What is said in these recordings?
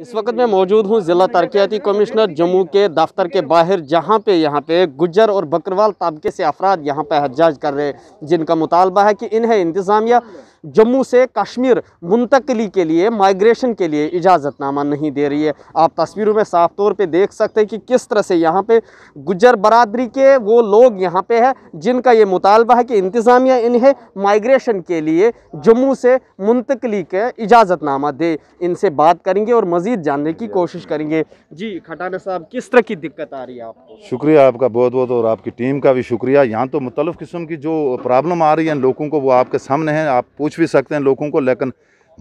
इस वक्त मैं मौजूद हूँ ज़िला तरक्याती कमिश्नर जम्मू के दफ्तर के बाहर जहाँ पे यहाँ पे गुजर और बकरवाल तबके से अफराद यहाँ पे हजाज कर रहे हैं जिनका मुतालबा है कि इन्हें इंतज़ामिया जम्मू से कश्मीर मुंतकली के लिए माइग्रेशन के लिए इजाज़तनामा नहीं दे रही है आप तस्वीरों में साफ तौर पे देख सकते हैं कि किस तरह से यहाँ पे गुजर बरदरी के वो लोग यहाँ पे हैं जिनका ये मुतालबा है कि इंतज़ामिया इन्हें माइग्रेशन के लिए जम्मू से मुंतकली के इजाज़तनामा दे इनसे बात करेंगे और मज़ीद जानने की कोशिश करेंगे जी खटाना साहब किस तरह की दिक्कत आ रही है आपको शुक्रिया आपका बहुत बहुत और आपकी टीम का भी शुक्रिया यहाँ तो मुख्तलिफ़ किस्म की जो प्रॉब्लम आ रही है लोगों को वो आपके सामने है आप पूछ पूछ भी सकते हैं लोगों को लेकिन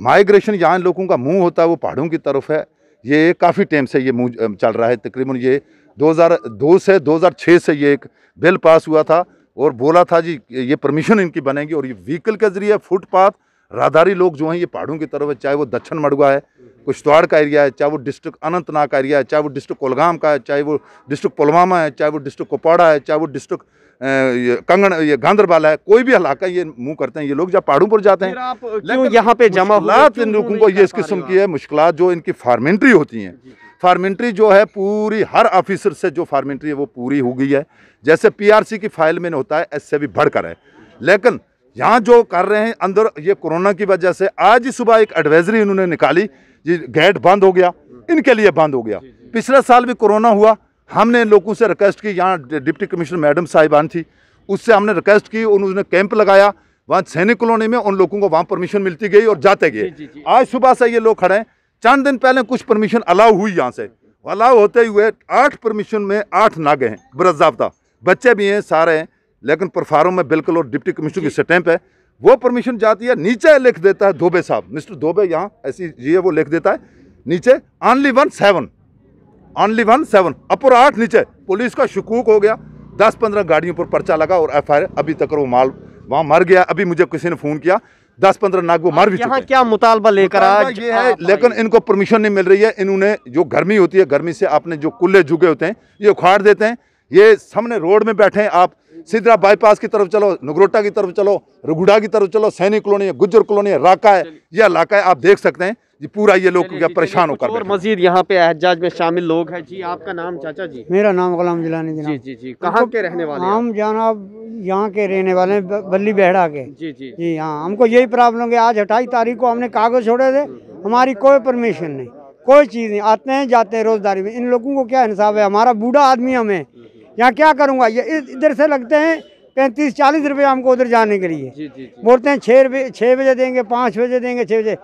माइग्रेशन यहाँ लोगों का मुंह होता है वो पहाड़ों की तरफ है ये काफ़ी टाइम से ये मुंह चल रहा है तकरीबन ये 2002 से 2006 से ये एक बिल पास हुआ था और बोला था जी ये परमिशन इनकी बनेगी और ये व्हीकल के ज़रिए फुटपाथ राहदारी लोग जो हैं ये पहाड़ों की तरफ है चाहे वो दक्षिण मड़ुआ है कुश्तवाड़ का एरिया है चाहे वो डिस्ट्रिक्ट अनंतनाग का एरिया है चाहे वो डिस्ट्रिक्ट कोलगाम का है चाहे वो डिस्ट्रिक्ट पुलवामा है चाहे वो डिस्ट्रिक्ट कुपवाड़ा है चाहे वो डिस्ट्रिक्ट कंगन ये गांधरबाल है कोई भी इलाका ये मुंह करते हैं ये लोग जब पहाड़ों पर जाते हैं लेकिन क्यों यहाँ पे जमा हुआ इन लोगों को ये इस किस्म की है मुश्किल जो इनकी फार्मेंट्री होती हैं फार्मेंट्री जो है पूरी हर ऑफिसर से जो फार्मेंट्री है वो पूरी हो गई है जैसे पी की फाइल में होता है ऐसे भी बढ़कर है लेकिन यहाँ जो कर रहे हैं अंदर ये कोरोना की वजह से आज ही सुबह एक एडवाइजरी इन्होंने निकाली जी गेट बंद हो गया इनके लिए बंद हो गया पिछले साल भी कोरोना हुआ हमने लोगों से रिक्वेस्ट की यहाँ डिप्टी कमिश्नर मैडम साहिबान थी उससे हमने रिक्वेस्ट की उन्होंने कैंप लगाया वहाँ सैनिक कॉलोनी में उन लोगों को वहाँ परमिशन मिलती गई और जाते गए आज सुबह से ये लोग खड़े हैं चंद दिन पहले कुछ परमिशन अलाउ हुई यहाँ से अलाउ होते हुए आठ परमिशन में आठ नागे हैं बरजाबता बच्चे भी हैं सारे हैं लेकिन परफारों में बिल्कुल और डिप्टी कमिश्नर की स्टैंप है वो परमिशन जाती है नीचे लिख देता है धोबे साहब मिस्टर धोबे यहाँ ऐसी ये वो लिख देता है नीचे only one seven only one seven अपर आठ नीचे पुलिस का शकूक हो गया दस पंद्रह गाड़ियों पर पर्चा लगा और एफ अभी तक वो माल वहाँ मर गया अभी मुझे किसी ने फ़ोन किया दस पंद्रह नाग वो मर भी यहाँ क्या मुतालबा लेकर आज ये है लेकिन इनको परमिशन नहीं मिल रही है इन्होंने जो गर्मी होती है गर्मी से आपने जो कुल्ले झुके होते हैं ये उखाड़ देते हैं ये सामने रोड में बैठे हैं आप सीधा बाईपास की तरफ चलो नगरोटा की तरफ चलो रघुडा की तरफ चलो सैनिक कॉलोनी है गुज्जर कॉलोनी है राका है यह इलाका है आप देख सकते हैं जी पूरा ये लोग परेशान होकर और मजीद यहाँ पे एहजाज में शामिल लोग हैं जी आपका नाम चाचा जी मेरा नाम गुलाम जिलानी जी जी जी कहाँ के रहने वाले हम जाना यहाँ के रहने वाले हैं बल्ली बेहड़ा के जी जी जी हाँ हमको यही प्रॉब्लम है आज अट्ठाईस तारीख को हमने कागज छोड़े थे हमारी कोई परमिशन नहीं कोई चीज़ नहीं आते हैं जाते हैं रोजगारी में इन लोगों को क्या इंसाफ है हमारा बूढ़ा आदमी हमें यहाँ क्या करूँगा ये इधर से लगते हैं पैंतीस चालीस रुपये हमको उधर जाने के लिए बोलते हैं छः रुपये छः बजे देंगे पाँच बजे देंगे छः बजे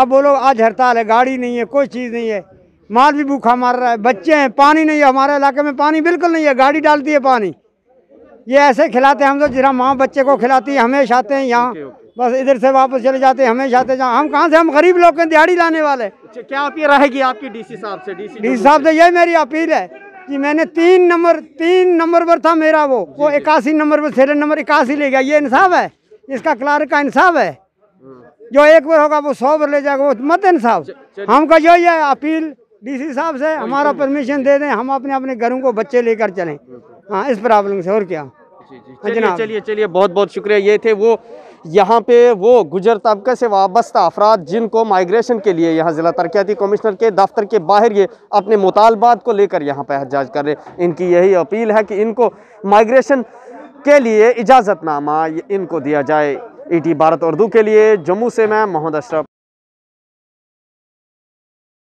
आप बोलो आज हड़ताल है गाड़ी नहीं है कोई चीज़ नहीं है माल भी भूखा मार रहा है बच्चे हैं पानी नहीं है हमारे इलाके में पानी बिल्कुल नहीं है गाड़ी डालती है पानी ये ऐसे खिलाते हैं हम तो जरा माँ बच्चे को खिलाती है हमेशा आते हैं यहाँ बस इधर से वापस चले जाते हैं हमेशा आते जहाँ हम कहाँ से हम गरीब लोग के दिहाड़ी लाने वाले अच्छा, क्या अपील रहेगी आपकी डी साहब से डीसी डीसी साहब से यही मेरी अपील है जी मैंने तीन नंबर तीन नंबर पर था मेरा वो वो इक्यासी नंबर पर सीरियल नंबर इक्यासी ले गया ये इंसाफ है इसका क्लार्क का इंसाफ है हम्म। जो एक बार होगा वो सौ बार ले जाएगा वो मत इंसाफ हमका जो है अपील डीसी साहब से हमारा परमिशन दे दें हम अपने अपने घरों को बच्चे लेकर चलें हाँ इस प्रॉब्लम से और क्या हाँ, चलिए चलिए बहुत बहुत शुक्रिया ये थे वो यहाँ पे वो गुजर तबके से वाबस्ता अफराद जिनको माइग्रेशन के लिए यहाँ ज़िला तरक्याती कमिश्नर के दफ्तर के बाहर ये अपने मुतालबात को लेकर यहाँ पर एहतजाज कर रहे इनकी यही अपील है कि इनको माइग्रेशन के लिए इजाज़तनामा इनको दिया जाए ई टी भारत उर्दू के लिए जम्मू से मैं मोहम्मद अशरफ